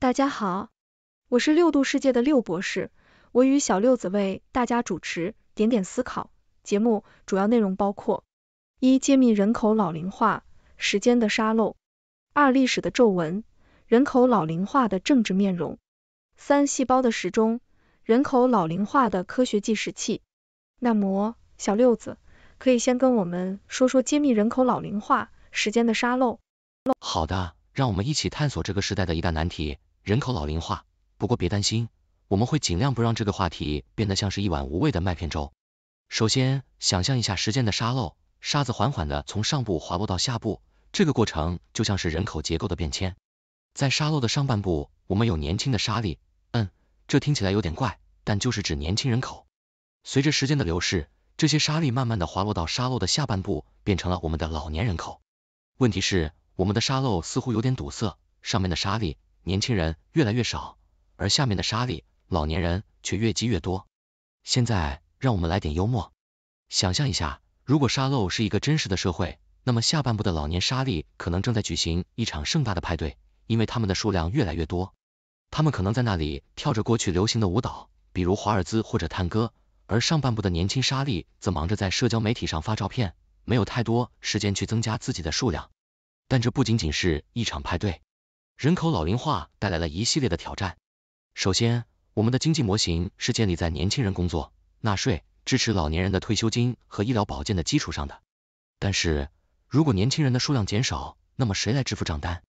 大家好，我是六度世界的六博士，我与小六子为大家主持《点点思考》节目，主要内容包括：一、揭秘人口老龄化时间的沙漏；二、历史的皱纹，人口老龄化的政治面容；三、细胞的时钟，人口老龄化的科学计时器。那么，小六子可以先跟我们说说揭秘人口老龄化时间的沙漏。好的，让我们一起探索这个时代的一大难题。人口老龄化，不过别担心，我们会尽量不让这个话题变得像是一碗无味的麦片粥。首先，想象一下时间的沙漏，沙子缓缓地从上部滑落到下部，这个过程就像是人口结构的变迁。在沙漏的上半部，我们有年轻的沙粒，嗯，这听起来有点怪，但就是指年轻人口。随着时间的流逝，这些沙粒慢慢的滑落到沙漏的下半部，变成了我们的老年人口。问题是，我们的沙漏似乎有点堵塞，上面的沙粒。年轻人越来越少，而下面的沙粒，老年人却越积越多。现在让我们来点幽默，想象一下，如果沙漏是一个真实的社会，那么下半部的老年沙粒可能正在举行一场盛大的派对，因为他们的数量越来越多。他们可能在那里跳着过去流行的舞蹈，比如华尔兹或者探戈。而上半部的年轻沙粒则忙着在社交媒体上发照片，没有太多时间去增加自己的数量。但这不仅仅是一场派对。人口老龄化带来了一系列的挑战。首先，我们的经济模型是建立在年轻人工作、纳税、支持老年人的退休金和医疗保健的基础上的。但是如果年轻人的数量减少，那么谁来支付账单？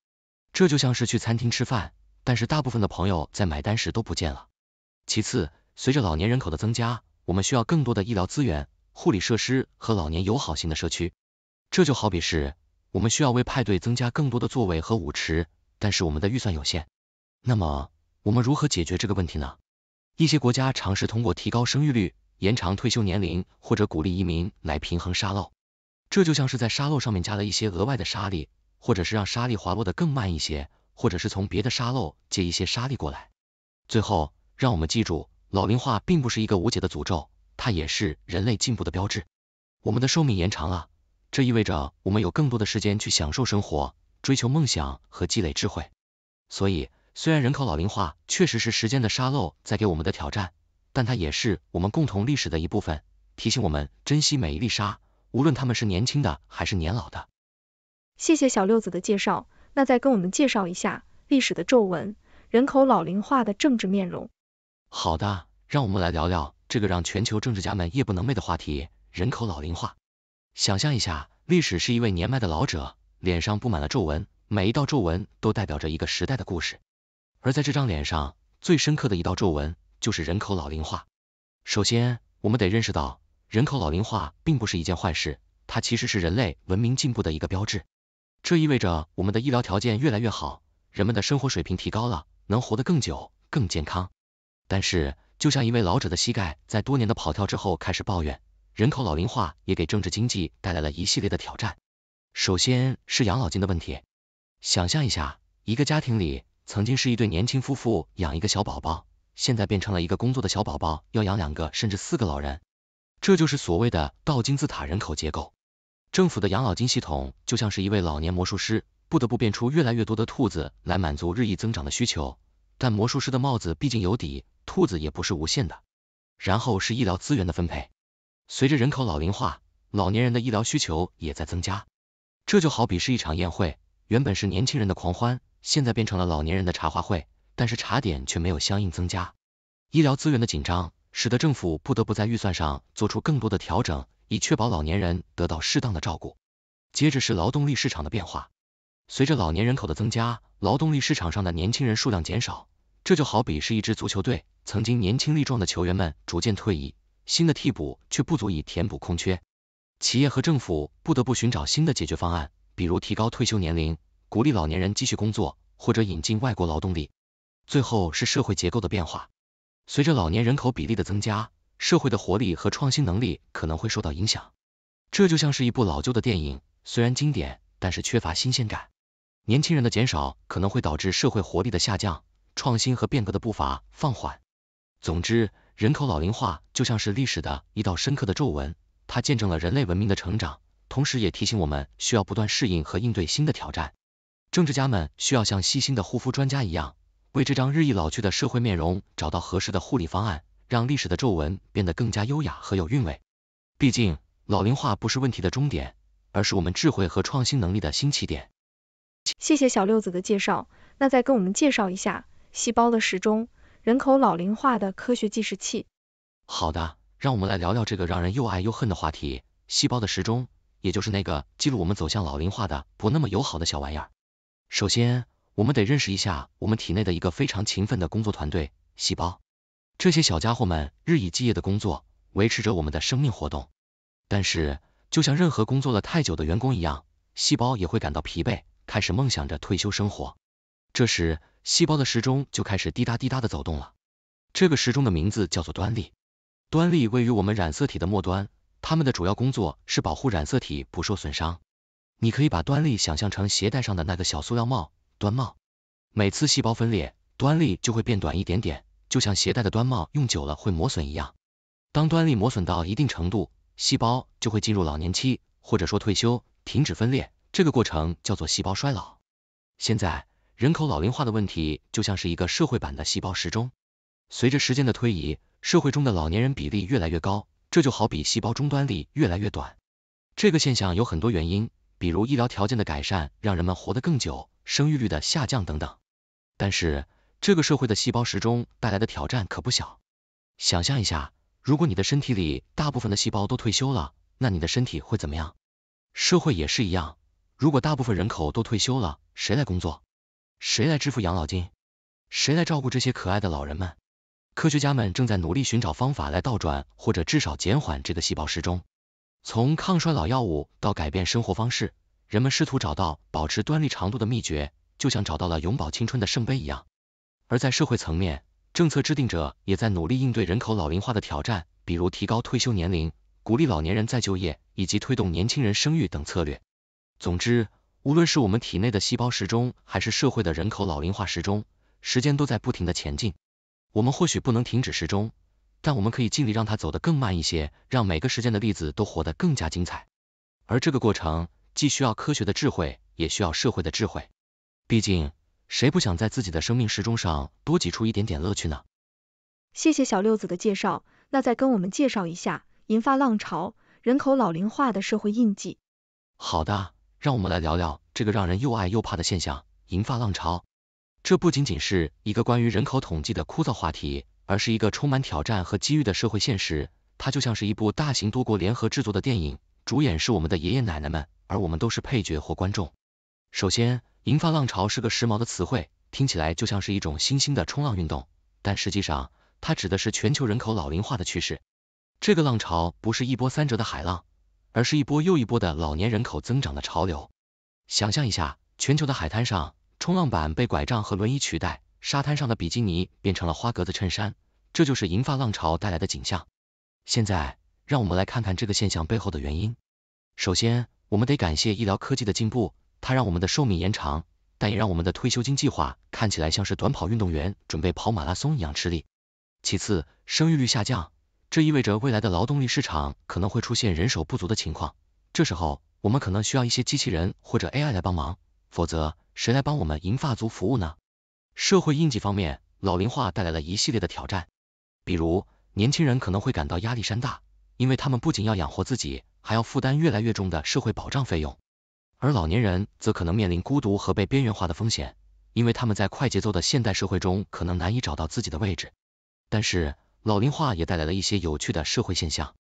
这就像是去餐厅吃饭，但是大部分的朋友在买单时都不见了。其次，随着老年人口的增加，我们需要更多的医疗资源、护理设施和老年友好型的社区。这就好比是我们需要为派对增加更多的座位和舞池。但是我们的预算有限，那么我们如何解决这个问题呢？一些国家尝试通过提高生育率、延长退休年龄或者鼓励移民来平衡沙漏，这就像是在沙漏上面加了一些额外的沙粒，或者是让沙粒滑落的更慢一些，或者是从别的沙漏借一些沙粒过来。最后，让我们记住，老龄化并不是一个无解的诅咒，它也是人类进步的标志。我们的寿命延长了，这意味着我们有更多的时间去享受生活。追求梦想和积累智慧。所以，虽然人口老龄化确实是时间的沙漏在给我们的挑战，但它也是我们共同历史的一部分，提醒我们珍惜每一粒沙，无论他们是年轻的还是年老的。谢谢小六子的介绍，那再跟我们介绍一下历史的皱纹，人口老龄化的政治面容。好的，让我们来聊聊这个让全球政治家们夜不能寐的话题——人口老龄化。想象一下，历史是一位年迈的老者。脸上布满了皱纹，每一道皱纹都代表着一个时代的故事。而在这张脸上最深刻的一道皱纹，就是人口老龄化。首先，我们得认识到，人口老龄化并不是一件坏事，它其实是人类文明进步的一个标志。这意味着我们的医疗条件越来越好，人们的生活水平提高了，能活得更久、更健康。但是，就像一位老者的膝盖在多年的跑跳之后开始抱怨，人口老龄化也给政治经济带来了一系列的挑战。首先是养老金的问题。想象一下，一个家庭里曾经是一对年轻夫妇养一个小宝宝，现在变成了一个工作的小宝宝要养两个甚至四个老人，这就是所谓的倒金字塔人口结构。政府的养老金系统就像是一位老年魔术师，不得不变出越来越多的兔子来满足日益增长的需求，但魔术师的帽子毕竟有底，兔子也不是无限的。然后是医疗资源的分配，随着人口老龄化，老年人的医疗需求也在增加。这就好比是一场宴会，原本是年轻人的狂欢，现在变成了老年人的茶话会，但是茶点却没有相应增加。医疗资源的紧张，使得政府不得不在预算上做出更多的调整，以确保老年人得到适当的照顾。接着是劳动力市场的变化，随着老年人口的增加，劳动力市场上的年轻人数量减少。这就好比是一支足球队，曾经年轻力壮的球员们逐渐退役，新的替补却不足以填补空缺。企业和政府不得不寻找新的解决方案，比如提高退休年龄、鼓励老年人继续工作，或者引进外国劳动力。最后是社会结构的变化，随着老年人口比例的增加，社会的活力和创新能力可能会受到影响。这就像是一部老旧的电影，虽然经典，但是缺乏新鲜感。年轻人的减少可能会导致社会活力的下降，创新和变革的步伐放缓。总之，人口老龄化就像是历史的一道深刻的皱纹。它见证了人类文明的成长，同时也提醒我们需要不断适应和应对新的挑战。政治家们需要像细心的护肤专家一样，为这张日益老去的社会面容找到合适的护理方案，让历史的皱纹变得更加优雅和有韵味。毕竟，老龄化不是问题的终点，而是我们智慧和创新能力的新起点。谢谢小六子的介绍，那再跟我们介绍一下细胞的时钟，人口老龄化的科学计时器。好的。让我们来聊聊这个让人又爱又恨的话题——细胞的时钟，也就是那个记录我们走向老龄化的不那么友好的小玩意儿。首先，我们得认识一下我们体内的一个非常勤奋的工作团队——细胞。这些小家伙们日以继夜的工作，维持着我们的生命活动。但是，就像任何工作了太久的员工一样，细胞也会感到疲惫，开始梦想着退休生活。这时，细胞的时钟就开始滴答滴答的走动了。这个时钟的名字叫做端粒。端粒位于我们染色体的末端，它们的主要工作是保护染色体不受损伤。你可以把端粒想象成鞋带上的那个小塑料帽，端帽。每次细胞分裂，端粒就会变短一点点，就像鞋带的端帽用久了会磨损一样。当端粒磨损到一定程度，细胞就会进入老年期，或者说退休，停止分裂，这个过程叫做细胞衰老。现在，人口老龄化的问题就像是一个社会版的细胞时钟。随着时间的推移，社会中的老年人比例越来越高，这就好比细胞终端力越来越短。这个现象有很多原因，比如医疗条件的改善让人们活得更久，生育率的下降等等。但是，这个社会的细胞时钟带来的挑战可不小。想象一下，如果你的身体里大部分的细胞都退休了，那你的身体会怎么样？社会也是一样，如果大部分人口都退休了，谁来工作？谁来支付养老金？谁来照顾这些可爱的老人们？科学家们正在努力寻找方法来倒转或者至少减缓这个细胞时钟。从抗衰老药物到改变生活方式，人们试图找到保持端粒长度的秘诀，就像找到了永葆青春的圣杯一样。而在社会层面，政策制定者也在努力应对人口老龄化的挑战，比如提高退休年龄、鼓励老年人再就业以及推动年轻人生育等策略。总之，无论是我们体内的细胞时钟，还是社会的人口老龄化时钟，时间都在不停的前进。我们或许不能停止时钟，但我们可以尽力让它走得更慢一些，让每个时间的例子都活得更加精彩。而这个过程，既需要科学的智慧，也需要社会的智慧。毕竟，谁不想在自己的生命时钟上多挤出一点点乐趣呢？谢谢小六子的介绍，那再跟我们介绍一下银发浪潮、人口老龄化的社会印记。好的，让我们来聊聊这个让人又爱又怕的现象——银发浪潮。这不仅仅是一个关于人口统计的枯燥话题，而是一个充满挑战和机遇的社会现实。它就像是一部大型多国联合制作的电影，主演是我们的爷爷奶奶们，而我们都是配角或观众。首先，银发浪潮是个时髦的词汇，听起来就像是一种新兴的冲浪运动，但实际上它指的是全球人口老龄化的趋势。这个浪潮不是一波三折的海浪，而是一波又一波的老年人口增长的潮流。想象一下，全球的海滩上。冲浪板被拐杖和轮椅取代，沙滩上的比基尼变成了花格子衬衫，这就是银发浪潮带来的景象。现在，让我们来看看这个现象背后的原因。首先，我们得感谢医疗科技的进步，它让我们的寿命延长，但也让我们的退休金计划看起来像是短跑运动员准备跑马拉松一样吃力。其次，生育率下降，这意味着未来的劳动力市场可能会出现人手不足的情况，这时候我们可能需要一些机器人或者 AI 来帮忙，否则。谁来帮我们银发族服务呢？社会应急方面，老龄化带来了一系列的挑战，比如年轻人可能会感到压力山大，因为他们不仅要养活自己，还要负担越来越重的社会保障费用；而老年人则可能面临孤独和被边缘化的风险，因为他们在快节奏的现代社会中可能难以找到自己的位置。但是，老龄化也带来了一些有趣的社会现象，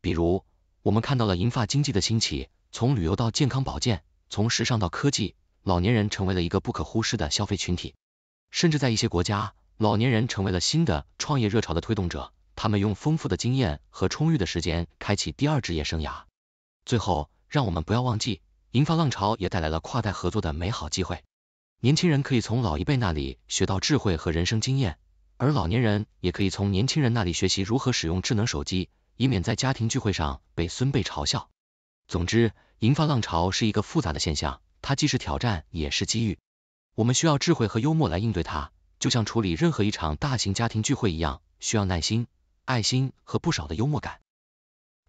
比如我们看到了银发经济的兴起，从旅游到健康保健，从时尚到科技。老年人成为了一个不可忽视的消费群体，甚至在一些国家，老年人成为了新的创业热潮的推动者。他们用丰富的经验和充裕的时间开启第二职业生涯。最后，让我们不要忘记，银发浪潮也带来了跨代合作的美好机会。年轻人可以从老一辈那里学到智慧和人生经验，而老年人也可以从年轻人那里学习如何使用智能手机，以免在家庭聚会上被孙辈嘲笑。总之，银发浪潮是一个复杂的现象。它既是挑战，也是机遇。我们需要智慧和幽默来应对它，就像处理任何一场大型家庭聚会一样，需要耐心、爱心和不少的幽默感。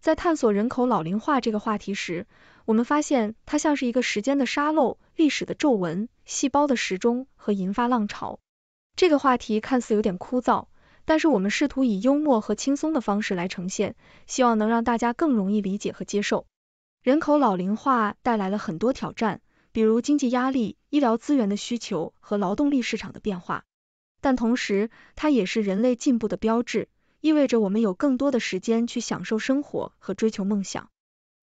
在探索人口老龄化这个话题时，我们发现它像是一个时间的沙漏、历史的皱纹、细胞的时钟和银发浪潮。这个话题看似有点枯燥，但是我们试图以幽默和轻松的方式来呈现，希望能让大家更容易理解和接受。人口老龄化带来了很多挑战。比如经济压力、医疗资源的需求和劳动力市场的变化，但同时它也是人类进步的标志，意味着我们有更多的时间去享受生活和追求梦想。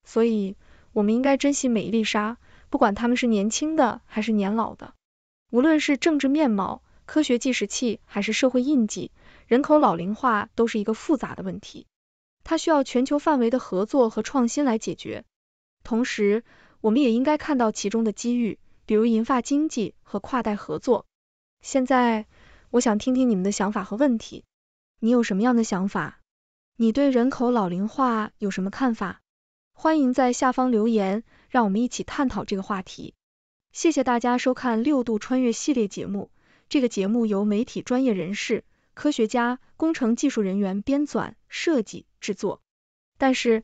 所以，我们应该珍惜每一粒沙，不管他们是年轻的还是年老的。无论是政治面貌、科学计时器还是社会印记，人口老龄化都是一个复杂的问题，它需要全球范围的合作和创新来解决。同时，我们也应该看到其中的机遇，比如银发经济和跨代合作。现在，我想听听你们的想法和问题。你有什么样的想法？你对人口老龄化有什么看法？欢迎在下方留言，让我们一起探讨这个话题。谢谢大家收看六度穿越系列节目。这个节目由媒体专业人士、科学家、工程技术人员编纂、设计、制作。但是，